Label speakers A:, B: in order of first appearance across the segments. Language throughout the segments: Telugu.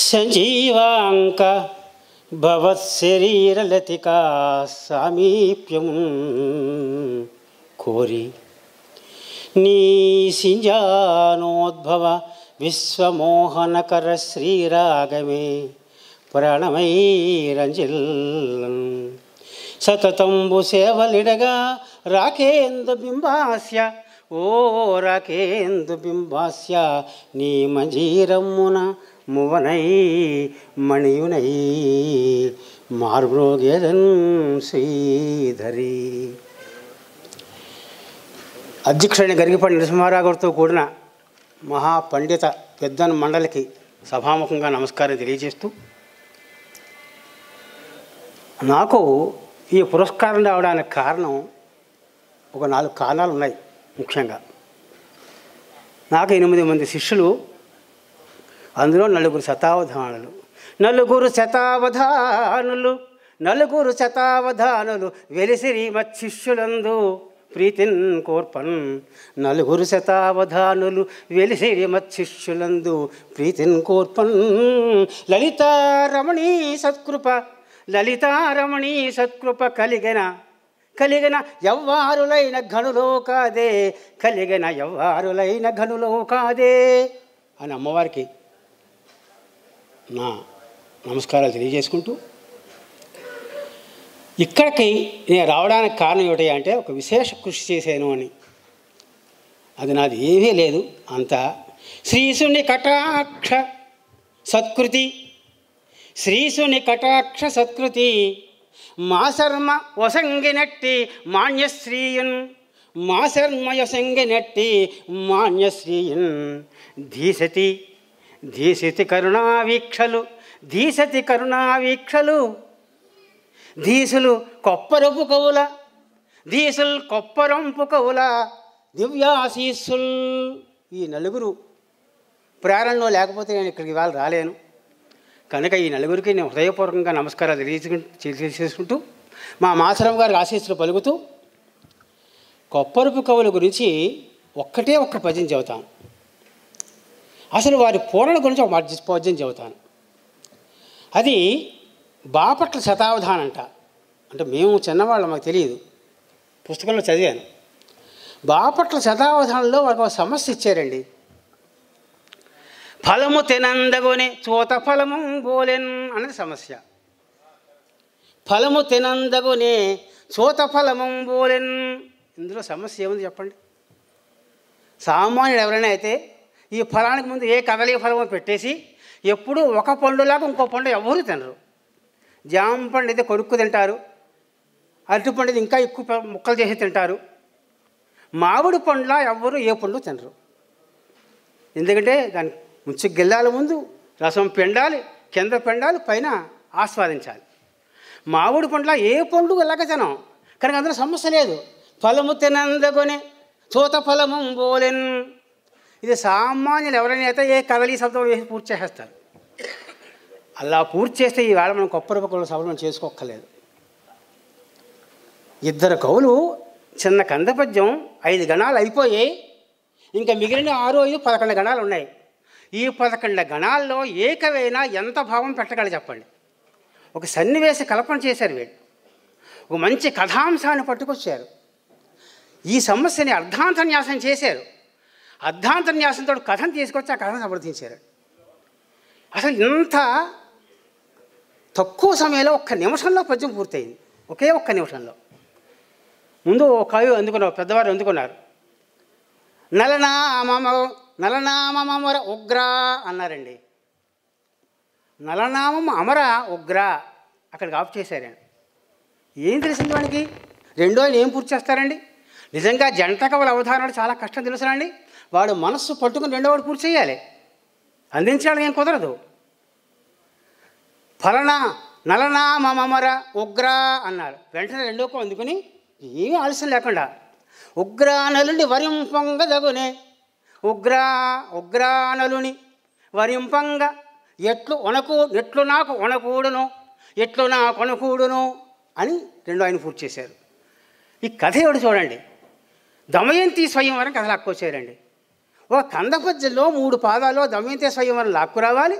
A: సజీవాంక భవత్శరీరలతికా సామీప్యం కోరి నీసింజానోద్భవ విశ్వమోహనకర శ్రీరాగమే ప్రణమైరంజిల్ సతతంబు సేవలిడగా రాకేందు బింబాస్య ఓ రాకేందు బింబాస్య నీ మజీరమ్మున முவனை மணியுனை மார்புரோகேதன் శ్రీధరి అధ్యక్షుడైన గరిగిపడి నరసింహారావుతో కూడిన మహాపండిత పెద్దన్ మండలికి సభాముఖంగా నమస్కారం తెలియజేస్తూ నాకు ఈ పురస్కారం రావడానికి కారణం ఒక నాలుగు కారణాలు ఉన్నాయి ముఖ్యంగా నాకు ఎనిమిది మంది శిష్యులు అందులో నలుగురు శతావధానులు నలుగురు శతావధానులు నలుగురు శతావధానులు వెలిసిరి మత్శిష్యులందు ప్రీతిన్ కోర్పన్ నలుగురు శతావధానులు వెలిసిరి మత్శిష్యులందు ప్రీతిన్ కోర్పన్ లలితారమణి సత్కృప లలితారమణి సత్కృప కలిగిన కలిగిన ఎవ్వారులైన ఘనులో కాదే కలిగిన ఎవ్వారులైన ఘనులో కాదే అని అమ్మవారికి నా నమస్కారాలు తెలియజేసుకుంటూ ఇక్కడికి నేను రావడానికి కారణం ఏమిటి అంటే ఒక విశేష కృషి చేశాను అని అది నాది ఏమీ లేదు అంతా శ్రీశుని కటాక్ష సత్కృతి శ్రీశుని కటాక్ష సత్కృతి మా శర్మ వసంగినట్టి మాన్యశ్రీయున్ మా శర్మ వసంగినట్టి మాన్యశ్రీయున్ ధీసతి ధీసితి కరుణావీక్షలు ధీసతి కరుణావీక్షలు దీసులు కొప్పరపు కవుల దీసులు కొప్పరంపు కవుల దివ్యాశీస్సుల్ ఈ నలుగురు ప్రేరణలో లేకపోతే నేను ఇక్కడికి వాళ్ళు రాలేను కనుక ఈ నలుగురికి నేను హృదయపూర్వకంగా నమస్కారాలు తెలియజేసుకుంటూ మా మాసరం గారి ఆశీస్సులు పలుకుతూ కొప్పరుపు కవుల గురించి ఒక్కటే ఒక్క పద్యం చెబుతాను అసలు వారి పూరల గురించి ఒక మాట పద్యం చెబుతాను అది బాపట్ల శతావధాన్ అంట అంటే మేము చిన్నవాళ్ళం మాకు తెలియదు పుస్తకంలో చదివాను బాపట్ల శతావధానంలో ఒక సమస్య ఇచ్చారండి ఫలము తినందగొనే చూత ఫలము బోలెన్ అనేది సమస్య ఫలము తినందగొనే చూత ఫలము బోలెన్ ఇందులో సమస్య ఏముంది చెప్పండి సామాన్యుడు ఎవరైనా అయితే ఈ ఫలానికి ముందు ఏ కదలీ ఫలమో పెట్టేసి ఎప్పుడు ఒక పండులాగా ఇంకో పండు ఎవరు తినరు జామ పండు అయితే కొడుక్కు తింటారు అరటి పండు ఇంకా ఎక్కువ ముక్కలు చేసి తింటారు మామిడి పండులా ఎవరు ఏ పండు తినరు ఎందుకంటే దాని ముంచు గిల్లాల ముందు రసం పిండాలి కింద పిండాలి పైన ఆస్వాదించాలి మామిడి పండులా ఏ పండు ఇలాగ తినం కానీ అందులో సమస్య లేదు ఫలము తినందుకొని తోత ఫలము బోలెన్ ఇది సామాన్యులు ఎవరైనా అయితే ఏ కదలి శబ్దం వేసి పూర్తి చేసేస్తారు అలా పూర్తి చేస్తే ఈవేళ మనం కొప్పరి రూపకంలో సభలు చేసుకోక్కర్లేదు ఇద్దరు కవులు చిన్న కందపద్యం ఐదు గణాలు అయిపోయాయి ఇంకా మిగిలిన ఆరు ఐదు పదకొండు గణాలు ఉన్నాయి ఈ పదకొండు గణాల్లో ఏకవైనా ఎంత భావం పెట్టగల చెప్పండి ఒక సన్నివేశ కల్పన చేశారు వీడు ఒక మంచి కథాంశాన్ని పట్టుకొచ్చారు ఈ సమస్యని అర్ధాంతన్యాసం చేశారు న్యాసంతో కథను తీసుకొచ్చి ఆ కథను సమర్థించారు అసలు ఇంత తక్కువ సమయంలో ఒక్క నిమిషంలో పద్యం పూర్తయింది ఒకే ఒక్క నిమిషంలో ముందు ఒక కవి అందుకున్నారు పెద్దవారు అందుకున్నారు నలనామమ నలనామమ అమర ఉగ్ర అన్నారండి నలనామం అమర ఉగ్ర అక్కడికి ఆఫ్ చేశారండి ఏం తెలిసింది వానికి రెండో ఏం పూర్తి చేస్తారండి నిజంగా జంట కవల అవధారణ చాలా కష్టం తెలుసునండి వాడు మనస్సు పట్టుకుని రెండోవాడు కూర్చేయాలి అందించాలి ఏం కుదరదు ఫలనా నలనా మమర ఉగ్ర అన్నారు వెంటనే రెండోకో అందుకుని ఏమీ ఆలస్యం లేకుండా ఉగ్ర నలుని వరింపంగ దగునే ఉగ్రా ఉగ్రా నలుని వరింపంగ ఎట్లు వనకు ఎట్లు నాకు వనకూడును ఎట్లు నా కొనకూడును అని రెండో ఆయన పూర్తి చేశారు ఈ కథ ఎవడు చూడండి దమయంతి స్వయంవరం అక్కువ చేయరండి ఓ కందపజ్జల్లో మూడు పాదాలు దమయంతి స్వయంవరం రావాలి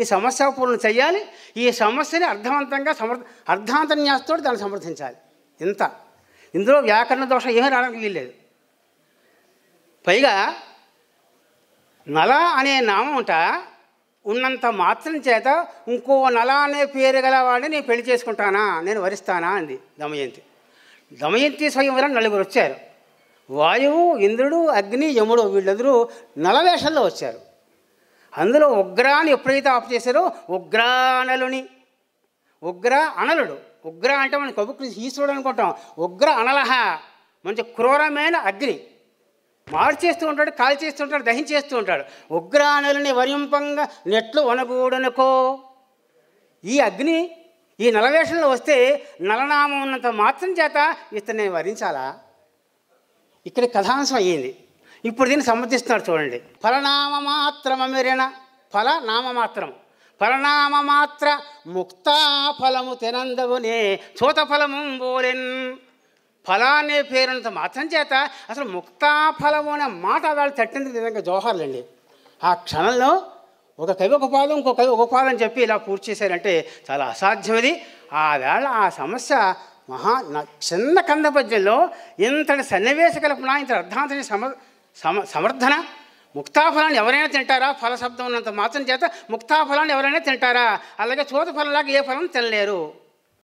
A: ఈ సమస్య పూర్ణ చేయాలి ఈ సమస్యని అర్థవంతంగా సమర్థ అర్థాంతన్యాసతో దాన్ని సమర్థించాలి ఇంత ఇందులో వ్యాకరణ దోషం ఏమీ రావడానికి వీల్లేదు పైగా నల అనే నామంట ఉన్నంత మాత్రం చేత ఇంకో నల అనే పేరు గలవాడిని నేను పెళ్లి చేసుకుంటానా నేను వరిస్తానా అంది దమయంతి దమయంతి స్వయంవరం నలుగురు వచ్చారు వాయువు ఇంద్రుడు అగ్ని యముడు వీళ్ళందరూ నలవేషంలో వచ్చారు అందులో ఉగ్రాన్ని ఎప్పుడైతే ఆఫ్ చేశారో ఉగ్రానలుని ఉగ్ర అనలుడు ఉగ్ర అంటే మనం కబుక్ ఈశ్వరుడు అనుకుంటాం ఉగ్ర అనలహ మంచి క్రూరమైన అగ్ని మార్చేస్తూ ఉంటాడు కాల్చేస్తూ ఉంటాడు దహించేస్తూ ఉంటాడు ఉగ్ర అనలుని వరింపంగా నెట్లు వనగూడనుకో ఈ అగ్ని ఈ నలవేషంలో వస్తే నలనామం ఉన్నంత మాత్రం చేత ఇతన్ని వరించాలా ఇక్కడ కథాంశం అయ్యింది ఇప్పుడు దీన్ని సమర్థిస్తున్నారు చూడండి ఫలనామ ఫల నామ మాత్రం ఫలనామ మాత్ర ముక్తా ఫలము తినందవునే చూత ఫలము బోలెన్ ఫలాన్ని అనే పేరునంత మాత్రం చేత అసలు ముక్తా ఫలము అనే మాట వాళ్ళు తట్టినందుకు నిజంగా జోహార్లండి ఆ క్షణంలో ఒక కవి ఒక పాదం ఇంకో కవి ఒక పాదం చెప్పి ఇలా పూర్తి చేశారంటే చాలా అసాధ్యమది ఆ వేళ ఆ సమస్య మహా నా చిన్న కంద పద్యంలో ఇంతటి సన్నివేశ కల్పన ఇంత అర్థాంతని సమ సమ సమర్థన ముక్తాఫలాన్ని ఎవరైనా తింటారా ఫలశబ్దం ఉన్నంత మాత్రం చేత ముక్తాఫలాన్ని ఎవరైనా తింటారా అలాగే చోత ఫలంలాగా ఏ ఫలం తినలేరు